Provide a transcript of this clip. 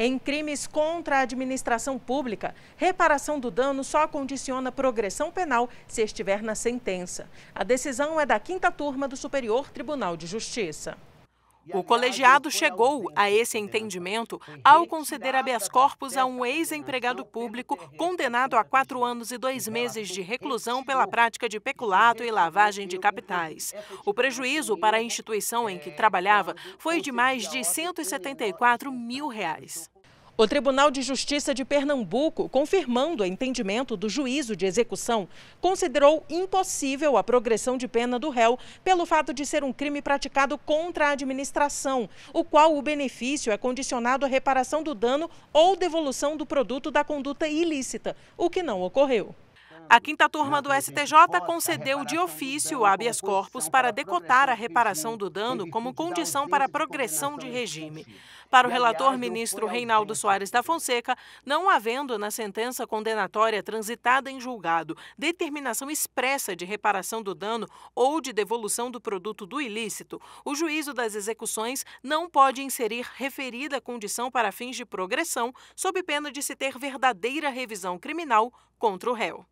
Em crimes contra a administração pública, reparação do dano só condiciona progressão penal se estiver na sentença. A decisão é da quinta turma do Superior Tribunal de Justiça. O colegiado chegou a esse entendimento ao conceder habeas corpus a um ex-empregado público condenado a quatro anos e dois meses de reclusão pela prática de peculato e lavagem de capitais. É o prejuízo para a instituição em que é trabalhava foi de mais de 174 mil reais. O Tribunal de Justiça de Pernambuco, confirmando o entendimento do juízo de execução, considerou impossível a progressão de pena do réu pelo fato de ser um crime praticado contra a administração, o qual o benefício é condicionado à reparação do dano ou devolução do produto da conduta ilícita, o que não ocorreu. A quinta turma do STJ concedeu de ofício habeas corpus para decotar a reparação do dano como condição para progressão de regime. Para o relator ministro Reinaldo Soares da Fonseca, não havendo na sentença condenatória transitada em julgado determinação expressa de reparação do dano ou de devolução do produto do ilícito, o juízo das execuções não pode inserir referida condição para fins de progressão, sob pena de se ter verdadeira revisão criminal contra o réu.